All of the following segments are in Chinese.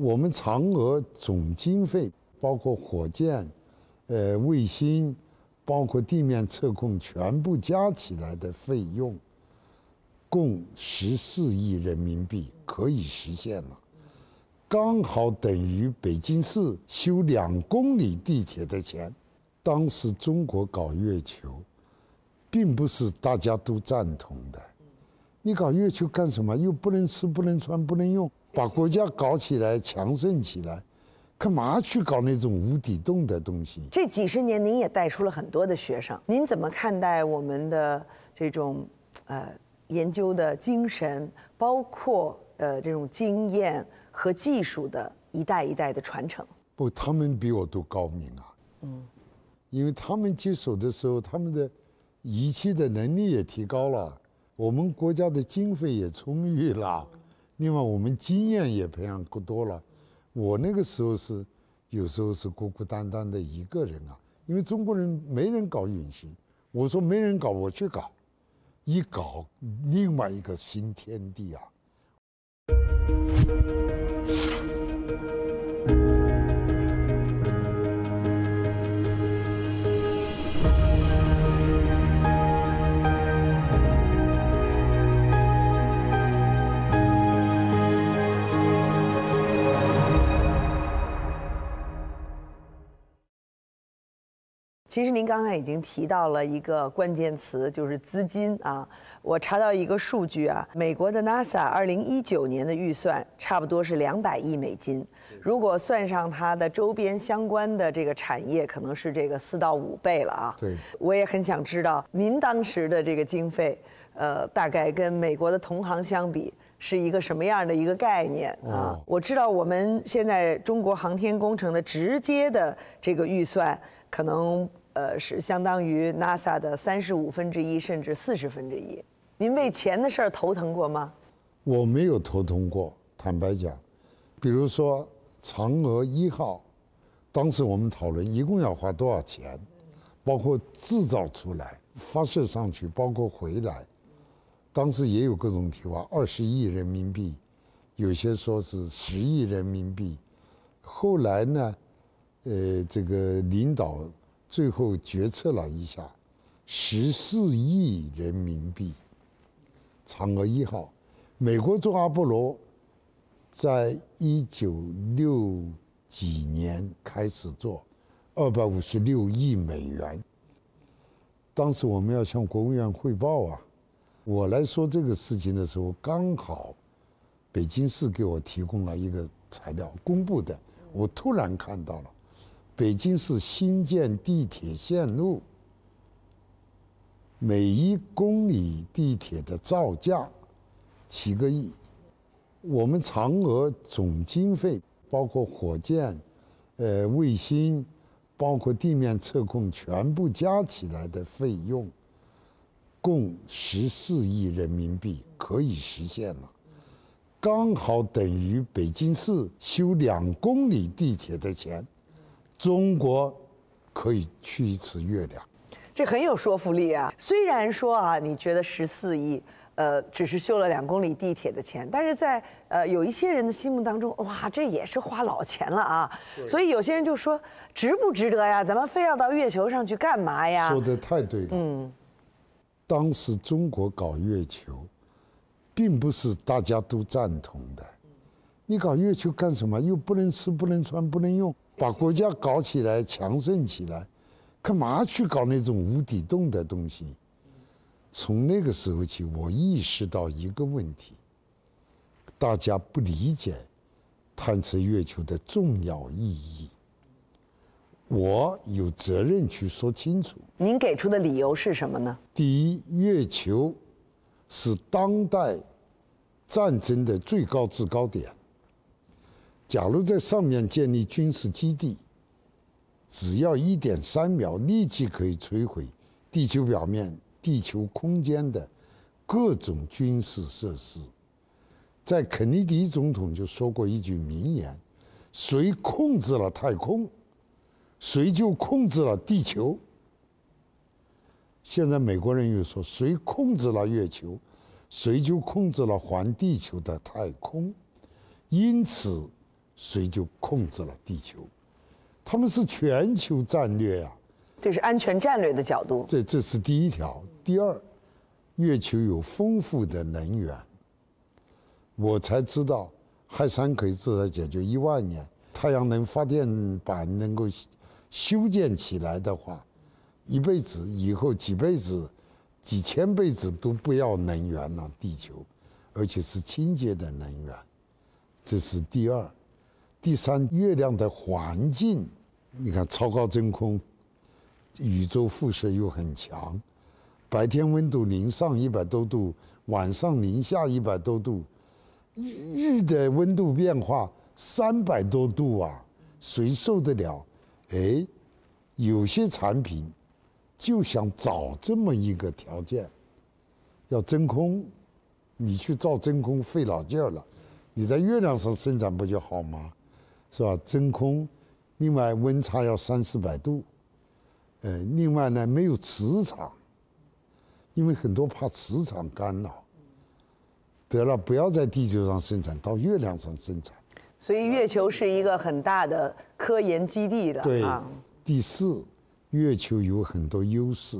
我们嫦娥总经费，包括火箭、呃卫星，包括地面测控，全部加起来的费用，共十四亿人民币，可以实现了，刚好等于北京市修两公里地铁的钱。当时中国搞月球，并不是大家都赞同的。你搞月球干什么？又不能吃，不能穿，不能用。把国家搞起来，强盛起来，干嘛去搞那种无底洞的东西？这几十年，您也带出了很多的学生。您怎么看待我们的这种呃研究的精神，包括呃这种经验和技术的一代一代的传承？不，他们比我都高明啊。嗯，因为他们接手的时候，他们的仪器的能力也提高了，我们国家的经费也充裕了。另外，我们经验也培养够多了。我那个时候是，有时候是孤孤单单的一个人啊，因为中国人没人搞隐形。我说没人搞我去搞，一搞另外一个新天地啊。其实您刚才已经提到了一个关键词，就是资金啊。我查到一个数据啊，美国的 NASA 二零一九年的预算差不多是两百亿美金，如果算上它的周边相关的这个产业，可能是这个四到五倍了啊。对，我也很想知道您当时的这个经费，呃，大概跟美国的同行相比是一个什么样的一个概念啊？我知道我们现在中国航天工程的直接的这个预算可能。呃，是相当于 NASA 的三十五分之一，甚至四十分之一。您为钱的事儿头疼过吗？我没有头疼过，坦白讲。比如说嫦娥一号，当时我们讨论一共要花多少钱，包括制造出来、发射上去，包括回来，当时也有各种提法，二十亿人民币，有些说是十亿人民币。后来呢，呃，这个领导。最后决策了一下，十四亿人民币。嫦娥一号，美国做阿波罗，在一九六几年开始做，二百五十六亿美元。当时我们要向国务院汇报啊，我来说这个事情的时候，刚好北京市给我提供了一个材料公布的，我突然看到了。北京市新建地铁线路，每一公里地铁的造价七个亿。我们嫦娥总经费，包括火箭、呃卫星，包括地面测控，全部加起来的费用，共十四亿人民币，可以实现了，刚好等于北京市修两公里地铁的钱。中国可以去一次月亮，这很有说服力啊！虽然说啊，你觉得十四亿呃只是修了两公里地铁的钱，但是在呃有一些人的心目当中，哇，这也是花老钱了啊！所以有些人就说值不值得呀？咱们非要到月球上去干嘛呀？说的太对了。嗯，当时中国搞月球，并不是大家都赞同的。你搞月球干什么？又不能吃，不能穿，不能用。把国家搞起来，强盛起来，干嘛去搞那种无底洞的东西？从那个时候起，我意识到一个问题：大家不理解探测月球的重要意义。我有责任去说清楚。您给出的理由是什么呢？第一，月球是当代战争的最高制高点。假如在上面建立军事基地，只要一点三秒，立即可以摧毁地球表面、地球空间的各种军事设施。在肯尼迪总统就说过一句名言：“谁控制了太空，谁就控制了地球。”现在美国人又说：“谁控制了月球，谁就控制了环地球的太空。”因此。谁就控制了地球？他们是全球战略呀，这是安全战略的角度。这这是第一条。第二，月球有丰富的能源。我才知道，氦三可以至少解决一万年。太阳能发电板能够修建起来的话，一辈子以后几辈子、几千辈子都不要能源了。地球，而且是清洁的能源，这是第二。第三，月亮的环境，你看超高真空，宇宙辐射又很强，白天温度零上一百多度，晚上零下一百多度，日日的温度变化三百多度啊，谁受得了？哎，有些产品就想找这么一个条件，要真空，你去造真空费老劲了，你在月亮上生产不就好吗？是吧？真空，另外温差要三四百度，呃，另外呢没有磁场，因为很多怕磁场干扰。得了，不要在地球上生产，到月亮上生产。所以月球是一个很大的科研基地的。啊。第四，月球有很多优势。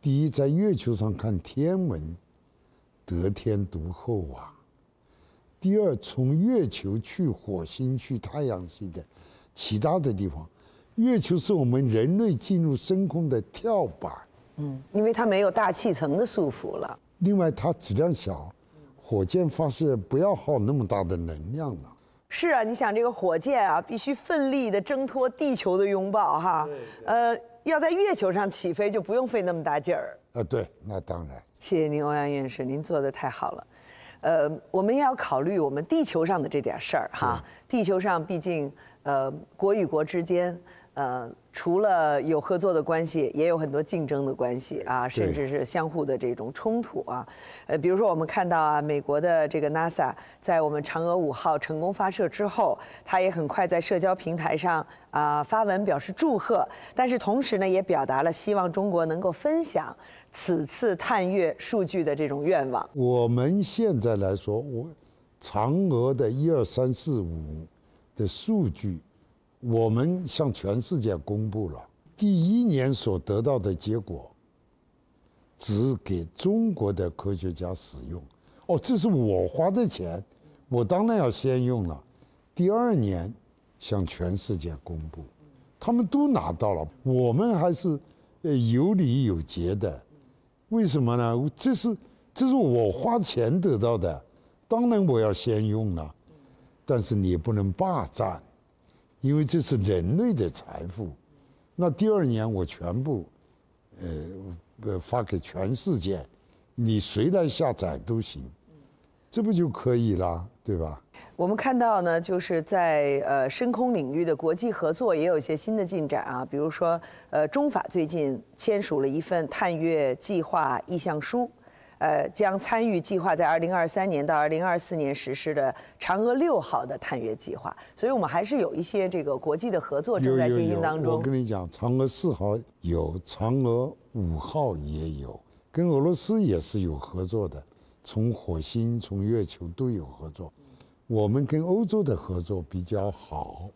第一，在月球上看天文，得天独厚啊。第二，从月球去火星、去太阳系的其他的地方，月球是我们人类进入深空的跳板。嗯，因为它没有大气层的束缚了。另外，它质量小，火箭发射不要耗那么大的能量了。是啊，你想这个火箭啊，必须奋力的挣脱地球的拥抱哈。呃，要在月球上起飞就不用费那么大劲儿。呃，对，那当然。谢谢您，欧阳院士，您做的太好了。呃，我们也要考虑我们地球上的这点事儿哈。地球上毕竟，呃，国与国之间，呃，除了有合作的关系，也有很多竞争的关系啊，甚至是相互的这种冲突啊。呃，比如说我们看到啊，美国的这个 NASA 在我们嫦娥五号成功发射之后，它也很快在社交平台上啊发文表示祝贺，但是同时呢，也表达了希望中国能够分享。此次探月数据的这种愿望，我们现在来说，我嫦娥的一二三四五的数据，我们向全世界公布了。第一年所得到的结果，只给中国的科学家使用。哦，这是我花的钱，我当然要先用了。第二年向全世界公布，他们都拿到了，我们还是呃有礼有节的。为什么呢？这是这是我花钱得到的，当然我要先用了，但是你不能霸占，因为这是人类的财富。那第二年我全部，呃呃发给全世界，你谁来下载都行，这不就可以了，对吧？我们看到呢，就是在呃深空领域的国际合作也有一些新的进展啊。比如说，呃，中法最近签署了一份探月计划意向书，呃，将参与计划在二零二三年到二零二四年实施的嫦娥六号的探月计划。所以，我们还是有一些这个国际的合作正在进行当中。我跟你讲，嫦娥四号有，嫦娥五号也有，跟俄罗斯也是有合作的，从火星、从月球都有合作。我们跟欧洲的合作比较好。